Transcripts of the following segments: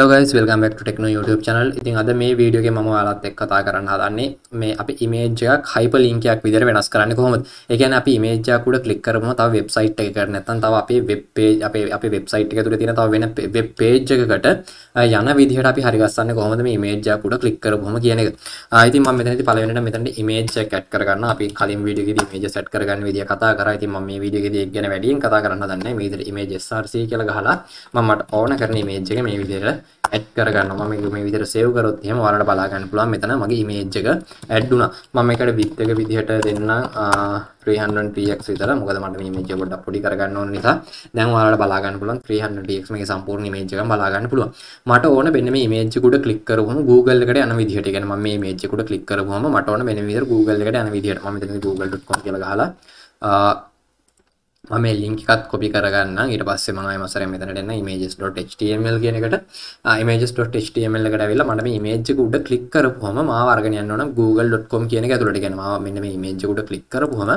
Hello guys welcome back to techno YouTube channel. ඉතින් අද මේ වීඩියෝ එකේ මම ඔයාලත් එක්ක කතා කරන්න හදන්නේ මේ අපි image එකක් hyperlink එකක් විදිහට වෙනස් කරන්නේ කොහොමද? ඒ කියන්නේ අපි image එකක් උඩ click කරපුවම තව website එකකට නැත්නම් තව අපේ web page අපේ අපේ website එක තුල තියෙන තව වෙන web page එකකට යන විදිහට අපි හරිගස්සන්නේ කොහොමද මේ image එකක් උඩ click කරපුවම කියන එක. ඉතින් මම මෙතනදී පළවෙනියට මෙතනදී image එක add කරගන්න අපි කලින් වීඩියෝ එකේදී image set කරගන්න විදිහ කතා කරා. ඉතින් මම මේ වීඩියෝ එකේදී ඒක ගැන වැඩියෙන් කතා කරන්න හදන්නේ. මේ විදිහට image src කියලා ගහලා මම මට ඕන කරන image එක මේ විදිහට ඇඩ් කරගන්න මම මේක මේ විදිහට සේව් කරොත් එහෙම ඔයාලට බලා ගන්න පුළුවන් මෙතන මගේ ඉමේජ් එක ඇඩ් වුණා මම ඒකට width එක විදිහට දෙන්නම් 300px විතර මොකද මට මේ ඉමේජ් එක පොඩ්ඩක් පොඩි කරගන්න ඕන නිසා දැන් ඔයාලට බලා ගන්න පුළුවන් 300px මේකේ සම්පූර්ණ ඉමේජ් එකම බලා ගන්න පුළුවන් මට ඕන මෙන්න මේ ඉමේජ් එක උඩ ක්ලික් කරවම Google එකට යන විදිහට කියන්නේ මම මේ ඉමේජ් එක උඩ ක්ලික් කරවම මට ඕන මෙන්න මේ විදිහට Google එකට යන විදිහට මම මෙතන google.com කියලා ගහලා මම ලින්ක් එකත් කොපි කරගන්න ඊට පස්සේ මම මසර මෙතනට එන්න images.html කියන එකට images.html එකට ඇවිල්ලා මට මේ image එක උඩ ක්ලික් කරපුවම මාව අරගෙන යන්න ඕන google.com කියන එක ඇතුළට කියන්නේ මාව මෙන්න මේ image එක උඩ ක්ලික් කරපුවම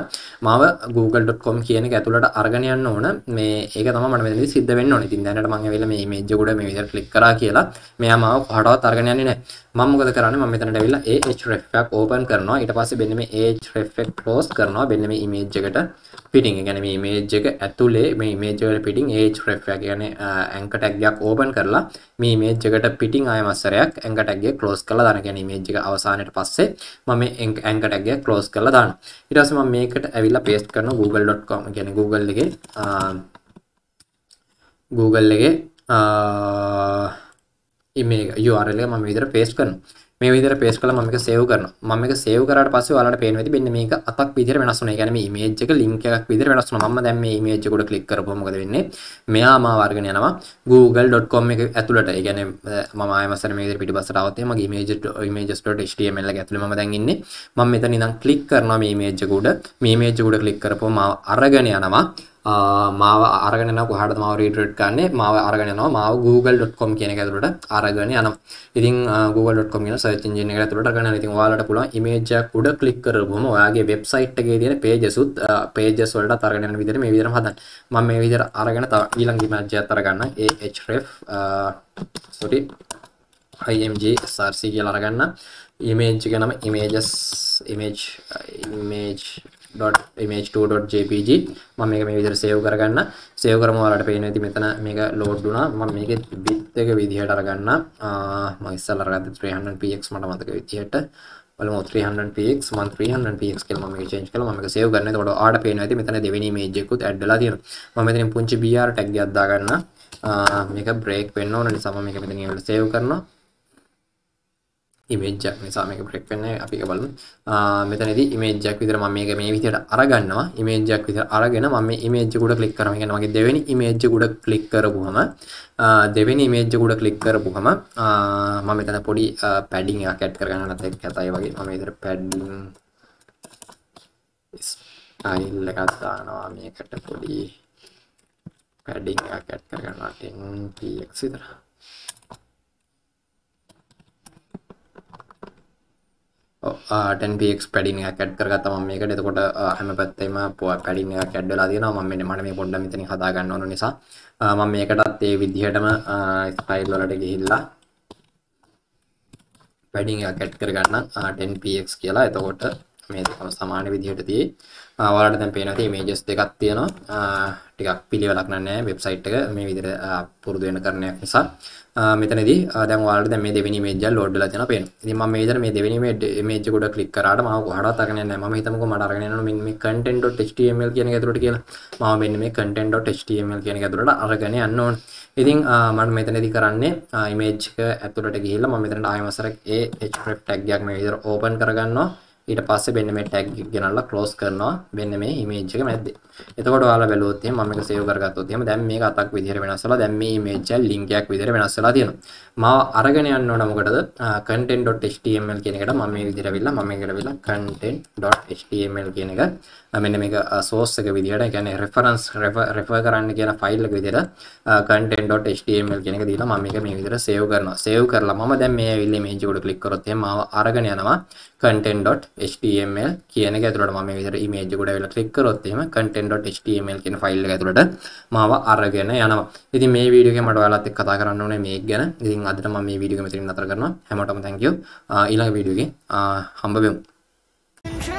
මාව google.com කියන එක ඇතුළට අරගෙන යන්න ඕන මේ ඒක තමයි මට මෙතනදී සිද්ධ වෙන්න ඕනේ. ඉතින් දැනට මම ඇවිල්ලා මේ image එක උඩ මේ විදිහට ක්ලික් කරා කියලා මෙයා මාව පහටවත් අරගෙන යන්නේ නැහැ. මම මොකද කරන්නේ මම මෙතනට ඇවිල්ලා ahref එකක් open කරනවා. ඊට පස්සේ මෙන්න මේ ahref එක close කරනවා. මෙන්න මේ image එකට පිටිං ගැන මේ මේජ් එක ඇතුලේ මේ මේජවල පිටිං ඒ රෙෆ්යක් ගැන ඇංකටැක්ගයක් ඕපන් කරලා මේ මේජකට පිටිං අයමස්සරයක් ඇංකටැක්ගේ කලෝස් කළ දන ගැන මේජ් එක අවසානයට පස්සේ මම ඇංකටැක්ගේ කලෝස් කළ දාන ඉටසම මේකට ඇවිල්ලා පේස්ට කරන google.com ගැන Google එක Google එක ඉමේ යුරල ම විදර පේස් කරන මේ විදිහට paste කරලා මම එක save කරනවා මම එක save කරාට පස්සේ ඔයාලට පේන වෙති මෙන්න මේක අතක් විදිහට වෙනස් වුණා. ඒ කියන්නේ මේ image එක link එකක් විදිහට වෙනස් වුණා. මම දැන් මේ image එක උඩ click කරපුවා මොකද වෙන්නේ? මෙයා මාව අරගෙන යනවා google.com එක ඇතුළට. ඒ කියන්නේ මම ආයෙම සර මේ විදිහට පිටිපස්සට ආවොත් එහෙම මගේ image images.html එක ඇතුළේ මම දැන් ඉන්නේ. මම මෙතන ඉඳන් click කරනවා මේ image එක උඩ. මේ image එක උඩ click කරපුවා මාව අරගෙන යනවා මාව අරගෙන කොහට මාව රීටට් කන්නේ මාව අරගෙනවා මාව Google.com කියන ඇතුරට අරගෙන යන ඉතින් Google.com සච ජන ඇතුරට ගන ඉතින් වාලට පුල මේජක් උඩ කලික් කරපුම ඔයාගේ වෙබ්සයිට්ගේ තියෙන පේජසුත් පේජස් වලට තරගෙන විදිර මේ විදිර හදන් ම මේ විදිර අරගෙන තව ඊළඟ මජ්‍ය අතරගන්න සොටි IMGSRC කියල අරගන්න ඉමේජ් ගැනම ඉමේජස් ඉමේජ් ඉමේජ් .image2.jpg මම මේක මේ විදිහට සේව් කරගන්න සේව් කරම ඔයාලට පේනවා ඉතින් මෙතන මේක ලෝඩ් වුණා මම මේකේ width එක විදිහට අරගන්න මම ඉස්සල්ලා අරගත්තේ 300px මට මතක විදිහට බලමු 300px මම 300px කියලා මම මේක change කළා මම මේක save කරනවා එතකොට ඔයාලට පේනවා ඉතින් මෙතන දෙවෙනි image එකකුත් add වෙලා තියෙනවා මම මෙතනින් පුංචි br tag එකක් දාගන්න මේක break වෙන්න ඕන නිසා මම මේක මෙතනින් save කරනවා ඉමේජ්ජක් නිසා මේක ප්‍රෙක් වෙන්න අපි එක බලමු. මෙතනදී ඉමේජ්ජක් විතර මම මේක මේ විදිහට අරගන්නවා. ඉමේජ්ජක් විතර අරගෙන මම මේ ඉමේජ් එක උඩ ක්ලික් කරනවා. කියන්නේ මගේ දෙවෙනි ඉමේජ් එක උඩ ක්ලික් කරපුවම දෙවෙනි ඉමේජ් එක උඩ ක්ලික් කරපුවම මම මෙතන පොඩි පැඩින් එකක් ඇඩ් කරගන්න නැත්නම් කැතයි වගේ මම විතර පැඩින් ස්ටයිල් එකක් දානවා මේකට පොඩි පැඩින් එකක් ඇඩ් කරගන්නවා 10px විතර. ටන්පක් පඩින කැඩ් කරගතම මේක එතකොට හැම පත්තේම පුව පැඩින කැඩ්ඩලා දන ම මෙට මන මේ පොඩ්ඩ මෙතන හදාගන්නවන නිසා මම මේකටත් ඒ විදිහටම ස්පයිල්ලොලට ගිහිල්ලා පැඩිං කැට් කරගන්න ටන්පක් කියලා එතකොට මේ දෙකම සමාන විදිහට තියෙයි. ඔයාලට දැන් පේනවා තියෙන්නේ images දෙකක් තියෙනවා. ටිකක් පිළිවෙලක් නැහැ වෙබ්සයිට් එක මේ විදිහට පුරුදු වෙන කරණයක් නිසා. මෙතනදී දැන් ඔයාලට දැන් මේ දෙවෙනි image එක ලෝඩ් වෙලා තියෙනවා පේනවා. ඉතින් මම මේ විදිහට මේ දෙවෙනි image එක උඩ ක්ලික් කරාට මම කොහටවත් අරගෙන යන්නේ නැහැ. මම හිතමුකෝ මට අරගෙන යනවා මෙන්න මේ content.html කියන එක ඇතුළට කියලා. මම මෙන්න මේ content.html කියන එක ඇතුළට අරගෙන යන්න ඕනේ. ඉතින් මට මෙතනදි කරන්නේ ඉමේජ් එක ඇතුළට ගිහිල්ලා මම මෙතනට ආයෙම සරක් ඒ href tag එකක් මේ විදිහට ඕපන් කරගන්නවා ඊට පස්සේ මෙන්න මේ ටැග් එක ගෙනල්ලා ක්ලෝස් කරනවා මෙන්න මේ ඉමේජ් එක මැද්දේ. එතකොට ඔයාලා බැලුවොත් එහෙනම් මම මේක සේව් කරගත්තොත් එහෙනම් දැන් මේක අතක් විදිහට වෙනස් වෙලා දැන් මේ ඉමේජ් එක ලින්ක් එකක් විදිහට වෙනස් වෙලා තියෙනවා. මම අරගෙන යන්න ඕන මොකටද? content.html කියන එකට මම මේ විදිහට අවිල්ලා මම මේකට අවිල්ලා content.html කියන එක මෙන්න මේක source එක විදිහට ඒ කියන්නේ reference refer කරන්න කියන ෆයිල් එක විදිහට content.html කියන එක දීලා මම මේක මේ විදිහට සේව් කරනවා. සේව් කරලා මම දැන් මේ අවිල්ලා ඉමේජ් එකට ක්ලික් කරොත් එහෙනම් මාව අරගෙන යනවා content.html කියන එක ඇතුළට මම මේ විදිහට image එකට වෙලා click කරොත් එහෙම content.html කියන ෆයිල් එක ඇතුළට මාව අරගෙන යනවා. ඉතින් මේ වීඩියෝ එකේ මට ඔයාලත් එක්ක කතා කරන්න ඕනේ මේක ගැන. ඉතින් අදට මම මේ වීඩියෝ එක මෙතනින් නතර කරනවා. හැමෝටම thank you. ඊළඟ වීඩියෝ එකේ හම්බ වෙමු.